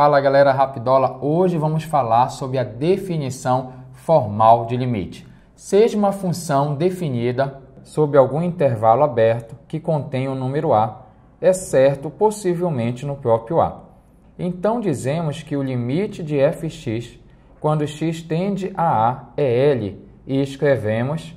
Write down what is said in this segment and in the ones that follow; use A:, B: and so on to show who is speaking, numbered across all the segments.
A: Fala galera Rapidola, hoje vamos falar sobre a definição formal de limite. Seja uma função definida sob algum intervalo aberto que contém o número a, exceto é possivelmente no próprio a. Então dizemos que o limite de fx quando x tende a a é L e escrevemos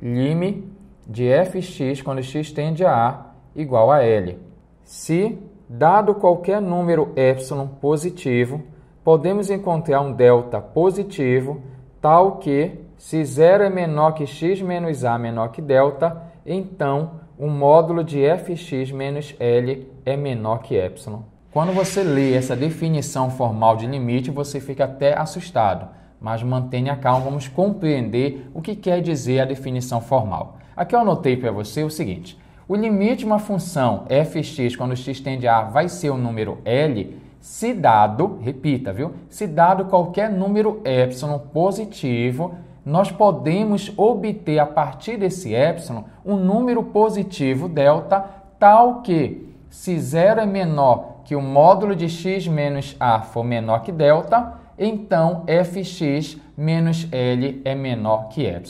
A: lim de fx quando x tende a a igual a L. Se Dado qualquer número epsilon positivo, podemos encontrar um delta positivo tal que, se zero é menor que x menos a menor que delta, então o módulo de fx menos l é menor que epsilon. Quando você lê essa definição formal de limite, você fica até assustado, mas mantenha calma, vamos compreender o que quer dizer a definição formal. Aqui eu anotei para você o seguinte: o limite de uma função fx, quando x tende a A, vai ser o número L, se dado, repita, viu? Se dado qualquer número epsilon positivo, nós podemos obter a partir desse epsilon um número positivo delta tal que se zero é menor que o módulo de x menos a for menor que delta, então fx menos l é menor que ε.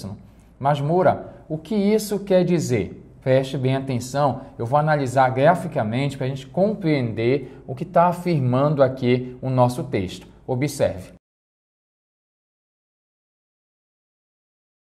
A: Mas Moura, o que isso quer dizer? Preste bem atenção, eu vou analisar graficamente para a gente compreender o que está afirmando aqui o nosso texto. Observe.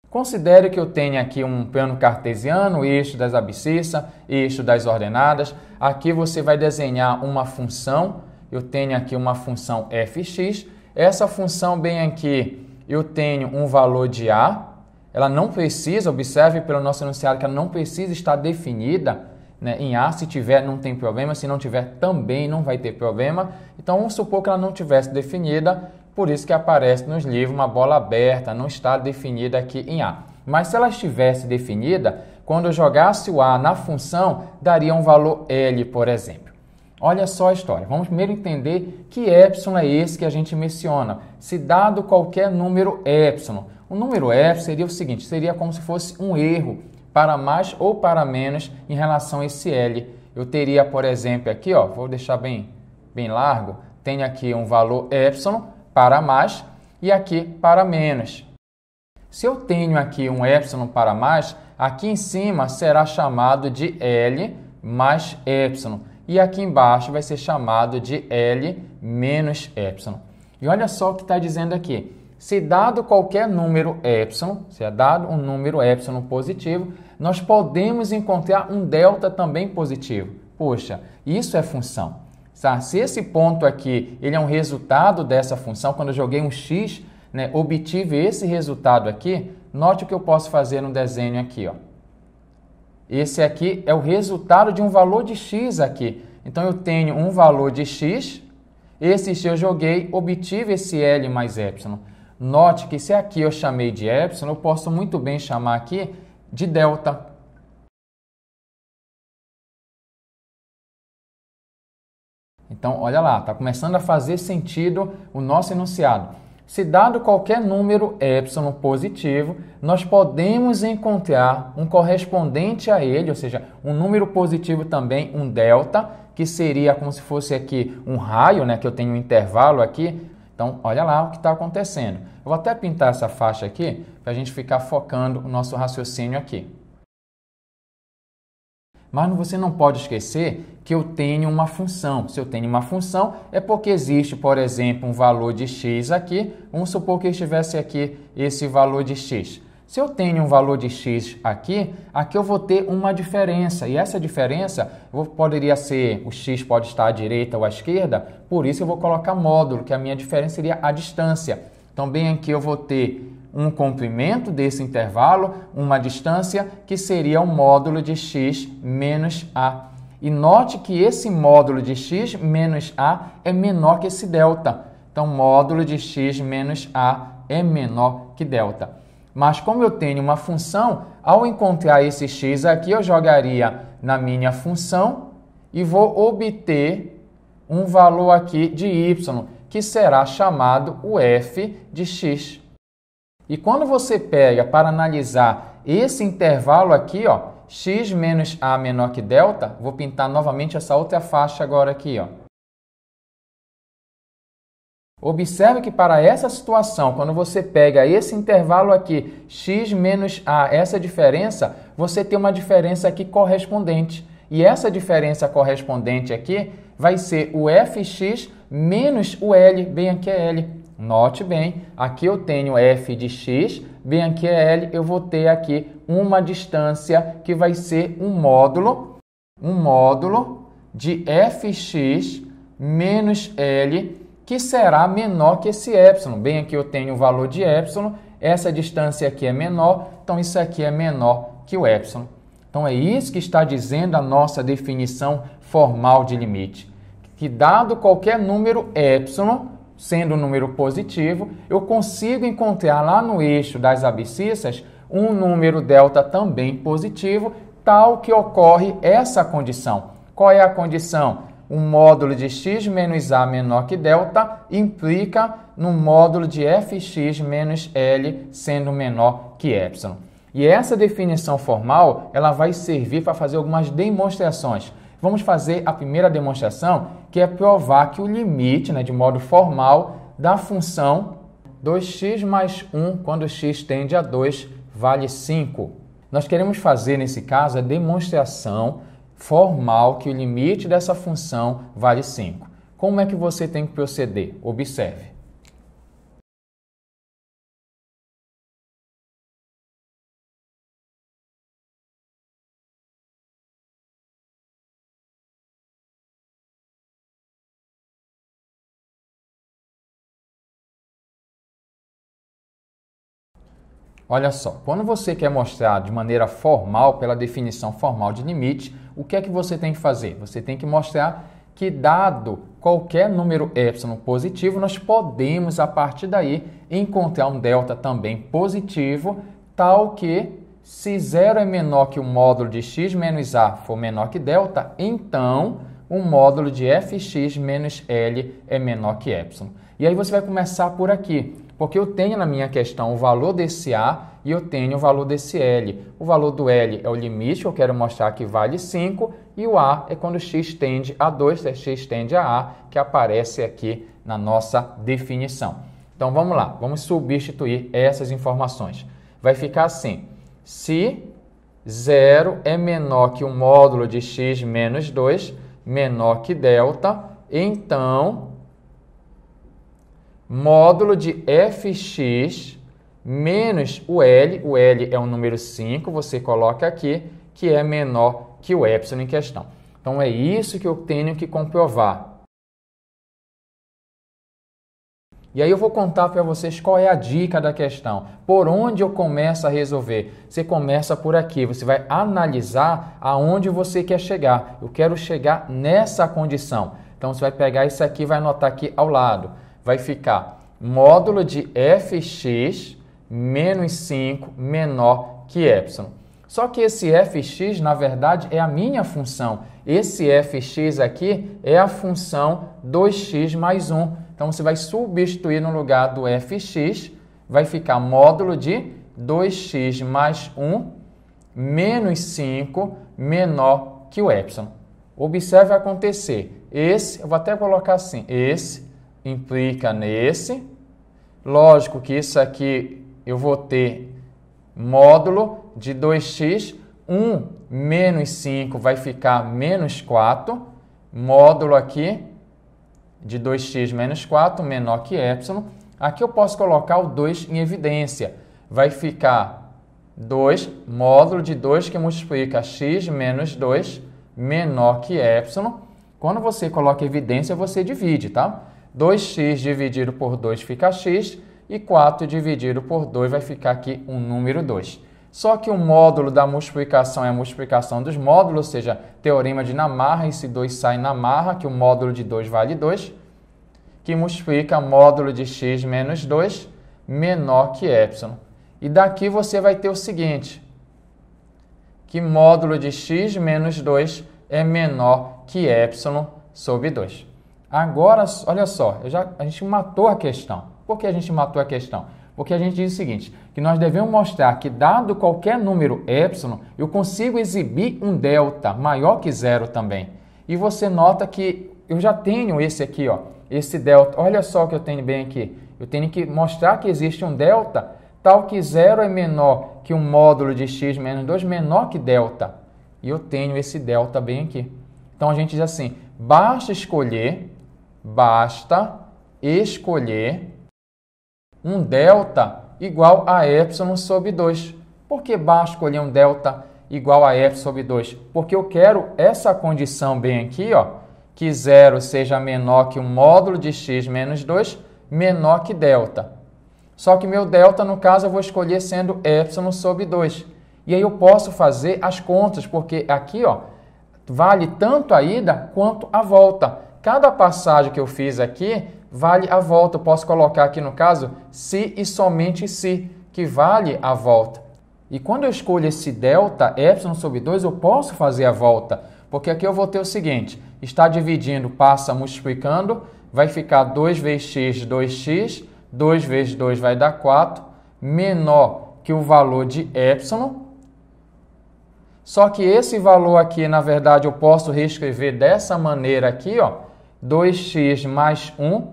A: Considere que eu tenho aqui um plano cartesiano, eixo das abscissas, eixo das ordenadas. Aqui você vai desenhar uma função. Eu tenho aqui uma função fx. Essa função bem aqui, eu tenho um valor de a, ela não precisa, observe pelo nosso enunciado que ela não precisa estar definida né, em A. Se tiver, não tem problema. Se não tiver, também não vai ter problema. Então, vamos supor que ela não tivesse definida, por isso que aparece nos livros uma bola aberta, não está definida aqui em A. Mas se ela estivesse definida, quando eu jogasse o A na função, daria um valor L, por exemplo. Olha só a história. Vamos primeiro entender que é esse que a gente menciona. Se dado qualquer número é o número F seria o seguinte, seria como se fosse um erro para mais ou para menos em relação a esse L. Eu teria, por exemplo, aqui, ó, vou deixar bem, bem largo, tem aqui um valor epsilon para mais e aqui para menos. Se eu tenho aqui um epsilon para mais, aqui em cima será chamado de L mais epsilon e aqui embaixo vai ser chamado de L menos epsilon. E olha só o que está dizendo aqui. Se dado qualquer número epsilon, se é dado um número epsilon positivo, nós podemos encontrar um delta também positivo. Poxa, isso é função. tá? Se esse ponto aqui ele é um resultado dessa função, quando eu joguei um x, né, obtive esse resultado aqui, note o que eu posso fazer no desenho aqui. Ó. Esse aqui é o resultado de um valor de x aqui. Então eu tenho um valor de x, esse x eu joguei, obtive esse L mais epsilon. Note que se aqui eu chamei de epsilon, eu posso muito bem chamar aqui de delta. Então, olha lá, está começando a fazer sentido o nosso enunciado. Se dado qualquer número epsilon positivo, nós podemos encontrar um correspondente a ele, ou seja, um número positivo também, um delta, que seria como se fosse aqui um raio, né, que eu tenho um intervalo aqui, então, olha lá o que está acontecendo. Eu vou até pintar essa faixa aqui para a gente ficar focando o nosso raciocínio aqui. Mas você não pode esquecer que eu tenho uma função. Se eu tenho uma função, é porque existe, por exemplo, um valor de x aqui. Vamos supor que estivesse aqui esse valor de x. Se eu tenho um valor de x aqui, aqui eu vou ter uma diferença. E essa diferença poderia ser, o x pode estar à direita ou à esquerda, por isso eu vou colocar módulo, que a minha diferença seria a distância. Então, bem aqui eu vou ter um comprimento desse intervalo, uma distância, que seria o módulo de x menos a. E note que esse módulo de x menos a é menor que esse delta. Então, módulo de x menos a é menor que delta. Mas como eu tenho uma função, ao encontrar esse x aqui, eu jogaria na minha função e vou obter um valor aqui de y, que será chamado o f de x. E quando você pega para analisar esse intervalo aqui, ó, x menos a menor que delta, vou pintar novamente essa outra faixa agora aqui, ó Observe que para essa situação, quando você pega esse intervalo aqui, x menos a, essa diferença, você tem uma diferença aqui correspondente. E essa diferença correspondente aqui vai ser o fx menos o l, bem aqui é l. Note bem, aqui eu tenho f de x, bem aqui é l, eu vou ter aqui uma distância que vai ser um módulo, um módulo de fx menos l que será menor que esse epsilon. Bem, aqui eu tenho o valor de epsilon, essa distância aqui é menor, então isso aqui é menor que o epsilon. Então é isso que está dizendo a nossa definição formal de limite, que dado qualquer número epsilon, sendo um número positivo, eu consigo encontrar lá no eixo das abscissas um número delta também positivo, tal que ocorre essa condição. Qual é a condição? Um módulo de x menos a menor que delta implica no módulo de fx menos l sendo menor que epsilon. E essa definição formal, ela vai servir para fazer algumas demonstrações. Vamos fazer a primeira demonstração, que é provar que o limite, né, de modo formal, da função 2x mais 1, quando x tende a 2, vale 5. Nós queremos fazer, nesse caso, a demonstração formal que o limite dessa função vale 5. Como é que você tem que proceder? Observe. Olha só, quando você quer mostrar de maneira formal, pela definição formal de limite, o que é que você tem que fazer? Você tem que mostrar que dado qualquer número epsilon positivo, nós podemos a partir daí encontrar um delta também positivo, tal que se zero é menor que o módulo de x menos a for menor que delta, então o módulo de fx menos l é menor que epsilon. E aí você vai começar por aqui. Porque eu tenho na minha questão o valor desse A e eu tenho o valor desse L. O valor do L é o limite eu quero mostrar que vale 5 e o A é quando x tende a 2, é x tende a A, que aparece aqui na nossa definição. Então vamos lá, vamos substituir essas informações. Vai ficar assim, se zero é menor que o módulo de x menos 2, menor que delta, então módulo de fx menos o L, o L é o número 5, você coloca aqui, que é menor que o epsilon em questão. Então é isso que eu tenho que comprovar. E aí eu vou contar para vocês qual é a dica da questão. Por onde eu começo a resolver? Você começa por aqui, você vai analisar aonde você quer chegar. Eu quero chegar nessa condição. Então você vai pegar isso aqui e vai anotar aqui ao lado vai ficar módulo de fx menos 5 menor que y. Só que esse fx, na verdade, é a minha função. Esse fx aqui é a função 2x mais 1. Então, você vai substituir no lugar do fx, vai ficar módulo de 2x mais 1 menos 5 menor que o y. Observe acontecer. Esse, eu vou até colocar assim, esse implica nesse. Lógico que isso aqui eu vou ter módulo de 2x, 1 menos 5 vai ficar menos 4, módulo aqui de 2x menos 4, menor que y. Aqui eu posso colocar o 2 em evidência, vai ficar 2 módulo de 2 que multiplica x menos 2 menor que y. Quando você coloca evidência, você divide, tá? 2x dividido por 2 fica x e 4 dividido por 2 vai ficar aqui um número 2. Só que o módulo da multiplicação é a multiplicação dos módulos, ou seja, teorema de Namarra, esse 2 sai na marra, que o módulo de 2 vale 2, que multiplica módulo de x menos 2 menor que y. E daqui você vai ter o seguinte, que módulo de x menos 2 é menor que y sobre 2. Agora, olha só, já, a gente matou a questão. Por que a gente matou a questão? Porque a gente diz o seguinte, que nós devemos mostrar que dado qualquer número epsilon, eu consigo exibir um delta maior que zero também. E você nota que eu já tenho esse aqui, ó, esse delta. Olha só o que eu tenho bem aqui. Eu tenho que mostrar que existe um delta tal que zero é menor que um módulo de x menos 2 menor que delta. E eu tenho esse delta bem aqui. Então a gente diz assim, basta escolher basta escolher um delta igual a ε sobre 2. Por que basta escolher um delta igual a f sobre 2? Porque eu quero essa condição bem aqui, ó, que zero seja menor que o módulo de x menos 2, menor que delta. Só que meu delta, no caso, eu vou escolher sendo ε sobre 2. E aí eu posso fazer as contas, porque aqui ó, vale tanto a ida quanto a volta. Cada passagem que eu fiz aqui vale a volta. Eu posso colocar aqui no caso se e somente se, que vale a volta. E quando eu escolho esse delta epsilon sobre 2, eu posso fazer a volta, porque aqui eu vou ter o seguinte, está dividindo, passa multiplicando, vai ficar 2 vezes x, 2x, 2 vezes 2 vai dar 4, menor que o valor de epsilon, só que esse valor aqui, na verdade, eu posso reescrever dessa maneira aqui, ó, 2x mais 1,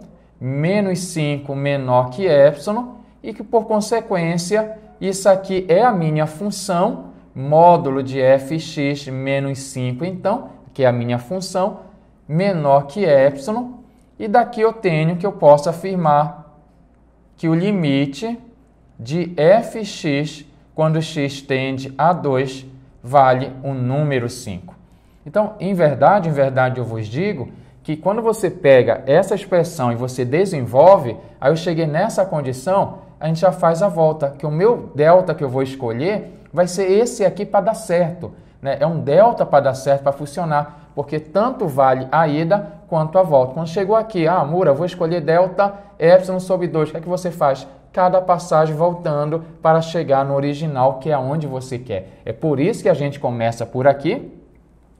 A: menos 5 menor que epsilon, e que, por consequência, isso aqui é a minha função, módulo de fx menos 5, então, que é a minha função, menor que epsilon, e daqui eu tenho que eu posso afirmar que o limite de fx, quando x tende a 2, vale o número 5. Então, em verdade, em verdade eu vos digo que quando você pega essa expressão e você desenvolve, aí eu cheguei nessa condição, a gente já faz a volta, que o meu delta que eu vou escolher vai ser esse aqui para dar certo. Né? É um delta para dar certo, para funcionar, porque tanto vale a ida quanto a volta. Quando chegou aqui, ah, Mura, vou escolher delta epsilon sobre 2, o que é que você faz? Cada passagem voltando para chegar no original, que é onde você quer. É por isso que a gente começa por aqui,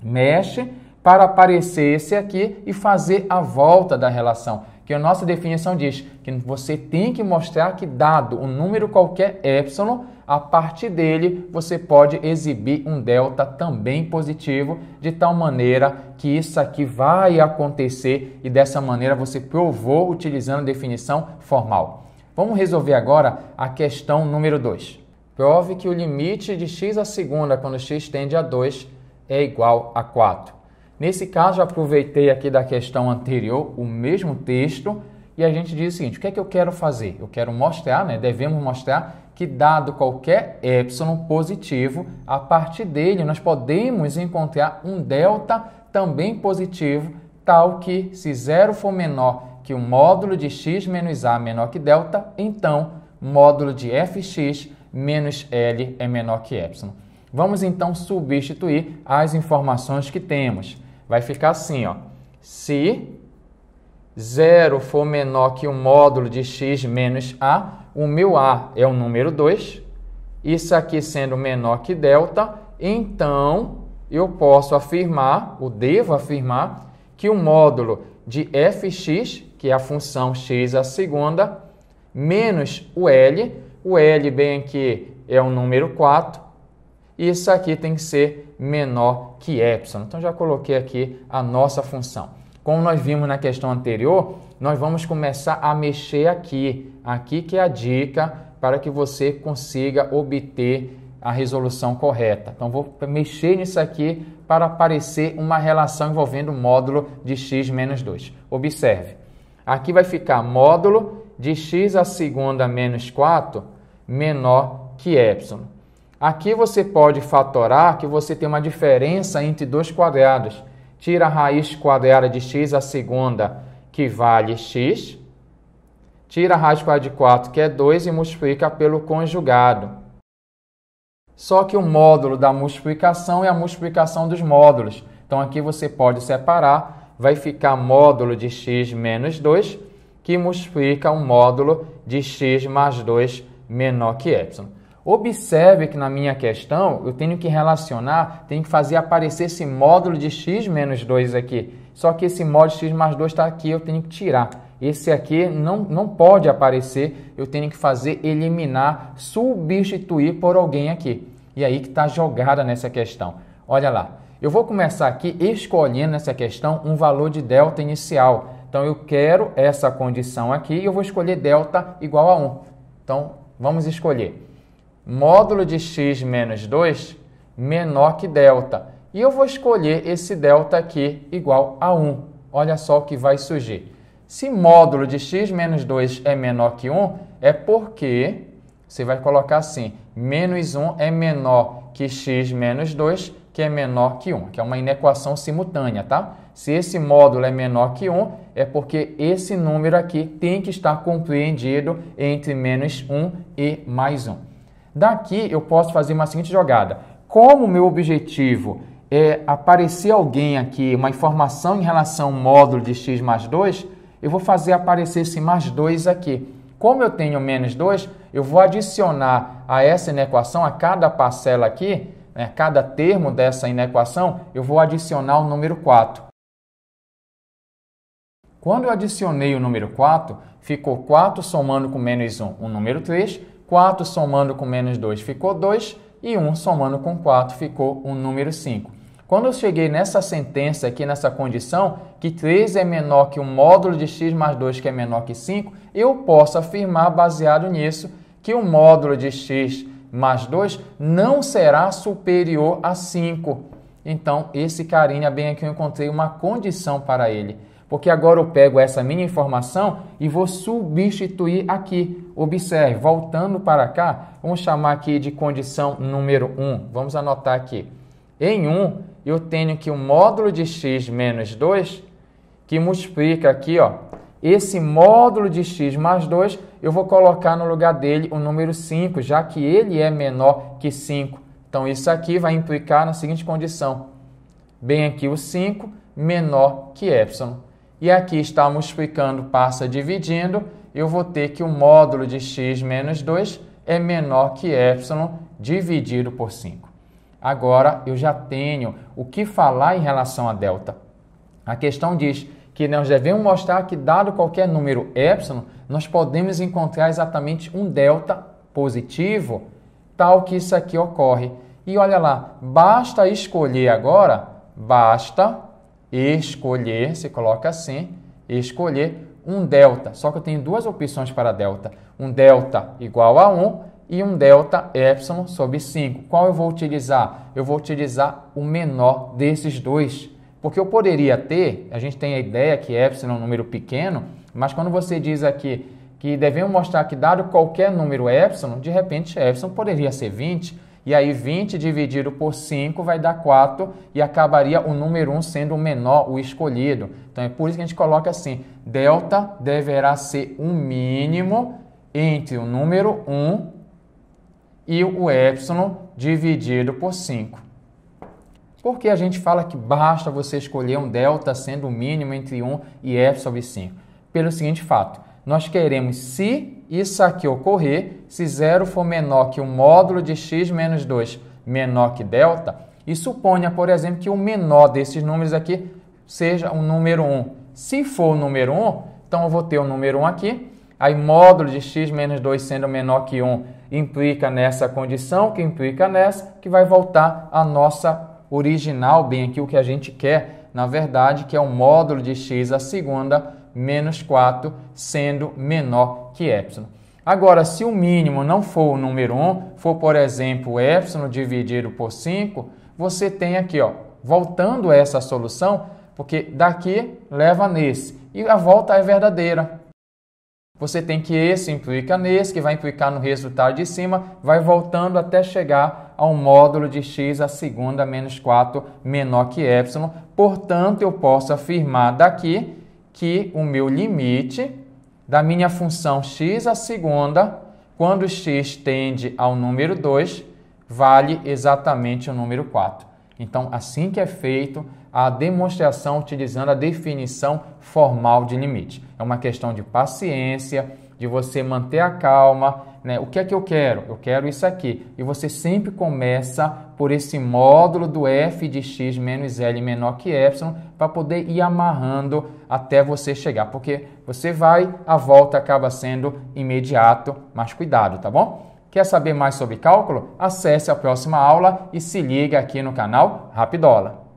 A: mexe, para aparecer esse aqui e fazer a volta da relação. Que a nossa definição diz que você tem que mostrar que, dado um número qualquer epsilon, a partir dele você pode exibir um delta também positivo, de tal maneira que isso aqui vai acontecer e dessa maneira você provou utilizando a definição formal. Vamos resolver agora a questão número 2. Prove que o limite de x a segunda quando x tende a 2 é igual a 4. Nesse caso, aproveitei aqui da questão anterior o mesmo texto e a gente diz o seguinte: o que é que eu quero fazer? Eu quero mostrar, né? Devemos mostrar que, dado qualquer epsilon positivo, a partir dele nós podemos encontrar um delta também positivo, tal que, se zero for menor que o módulo de x menos a menor que delta, então módulo de fx menos L é menor que epsilon. Vamos então substituir as informações que temos vai ficar assim, ó. Se zero for menor que o módulo de x menos a, o meu a é o número 2, isso aqui sendo menor que delta, então eu posso afirmar, ou devo afirmar, que o módulo de fx, que é a função x a segunda, menos o L. O L bem aqui é o número 4 isso aqui tem que ser menor que y. Então já coloquei aqui a nossa função. Como nós vimos na questão anterior, nós vamos começar a mexer aqui. Aqui que é a dica para que você consiga obter a resolução correta. Então vou mexer nisso aqui para aparecer uma relação envolvendo o módulo de x menos 2. Observe, aqui vai ficar módulo de x a segunda menos 4 menor que epsilon. Aqui você pode fatorar que você tem uma diferença entre dois quadrados. Tira a raiz quadrada de x, a segunda, que vale x. Tira a raiz quadrada de 4, que é 2, e multiplica pelo conjugado. Só que o módulo da multiplicação é a multiplicação dos módulos. Então aqui você pode separar, vai ficar módulo de x menos 2, que multiplica o um módulo de x mais 2 menor que y. Observe que na minha questão eu tenho que relacionar, tenho que fazer aparecer esse módulo de x menos 2 aqui. Só que esse módulo de x mais 2 está aqui, eu tenho que tirar. Esse aqui não, não pode aparecer, eu tenho que fazer eliminar, substituir por alguém aqui. E aí que está jogada nessa questão. Olha lá, eu vou começar aqui escolhendo nessa questão um valor de delta inicial. Então eu quero essa condição aqui e eu vou escolher delta igual a 1. Então vamos escolher módulo de x menos 2 menor que delta. E eu vou escolher esse delta aqui igual a 1. Olha só o que vai surgir. Se módulo de x menos 2 é menor que 1, é porque você vai colocar assim, menos 1 é menor que x menos 2, que é menor que 1, que é uma inequação simultânea, tá? Se esse módulo é menor que 1, é porque esse número aqui tem que estar compreendido entre menos 1 e mais 1. Daqui eu posso fazer uma seguinte jogada. Como o meu objetivo é aparecer alguém aqui, uma informação em relação ao módulo de x mais 2, eu vou fazer aparecer esse mais 2 aqui. Como eu tenho menos 2, eu vou adicionar a essa inequação, a cada parcela aqui, né, cada termo dessa inequação, eu vou adicionar o número 4. Quando eu adicionei o número 4, ficou 4 somando com menos 1, o número 3, 4 somando com menos 2 ficou 2 e 1 somando com 4 ficou o um número 5. Quando eu cheguei nessa sentença aqui, nessa condição, que 3 é menor que o módulo de x mais 2, que é menor que 5, eu posso afirmar, baseado nisso, que o módulo de x mais 2 não será superior a 5. Então, esse carinha bem aqui eu encontrei uma condição para ele porque agora eu pego essa minha informação e vou substituir aqui. Observe, voltando para cá, vamos chamar aqui de condição número 1. Vamos anotar aqui. Em 1, eu tenho que o módulo de x menos 2, que multiplica aqui, ó, esse módulo de x mais 2, eu vou colocar no lugar dele o número 5, já que ele é menor que 5. Então, isso aqui vai implicar na seguinte condição. Bem aqui o 5 menor que epsilon. E aqui está multiplicando, passa dividindo. Eu vou ter que o módulo de x menos 2 é menor que ε dividido por 5. Agora eu já tenho o que falar em relação a delta. A questão diz que nós devemos mostrar que, dado qualquer número ε, nós podemos encontrar exatamente um delta positivo, tal que isso aqui ocorre. E olha lá, basta escolher agora, basta escolher, se coloca assim, escolher um delta. Só que eu tenho duas opções para delta. Um delta igual a 1 e um delta epsilon sobre 5. Qual eu vou utilizar? Eu vou utilizar o menor desses dois. Porque eu poderia ter, a gente tem a ideia que epsilon é um número pequeno, mas quando você diz aqui que devemos mostrar que dado qualquer número epsilon, de repente epsilon poderia ser 20, e aí 20 dividido por 5 vai dar 4 e acabaria o número 1 sendo o menor, o escolhido. Então é por isso que a gente coloca assim, delta deverá ser o um mínimo entre o número 1 e o epsilon dividido por 5. Porque a gente fala que basta você escolher um delta sendo o mínimo entre 1 e epsilon sobre 5? Pelo seguinte fato, nós queremos se isso aqui ocorrer, se zero for menor que o módulo de x menos 2 menor que delta, e suponha, por exemplo, que o menor desses números aqui seja o número 1. Se for o número 1, então eu vou ter o número 1 aqui, aí módulo de x menos 2 sendo menor que 1 implica nessa condição, que implica nessa, que vai voltar a nossa original, bem aqui o que a gente quer, na verdade, que é o módulo de x a segunda menos 4, sendo menor que ε. Agora, se o mínimo não for o número 1, for, por exemplo, ε dividido por 5, você tem aqui, ó, voltando essa solução, porque daqui leva nesse, e a volta é verdadeira. Você tem que esse implica nesse, que vai implicar no resultado de cima, vai voltando até chegar ao módulo de x a segunda menos 4 menor que ε. Portanto, eu posso afirmar daqui que o meu limite da minha função x a segunda, quando x tende ao número 2, vale exatamente o número 4. Então, assim que é feito a demonstração utilizando a definição formal de limite. É uma questão de paciência, de você manter a calma, né? O que é que eu quero? Eu quero isso aqui. E você sempre começa por esse módulo do f de x menos l menor que y para poder ir amarrando até você chegar, porque você vai, a volta acaba sendo imediato, mas cuidado, tá bom? Quer saber mais sobre cálculo? Acesse a próxima aula e se liga aqui no canal Rapidola.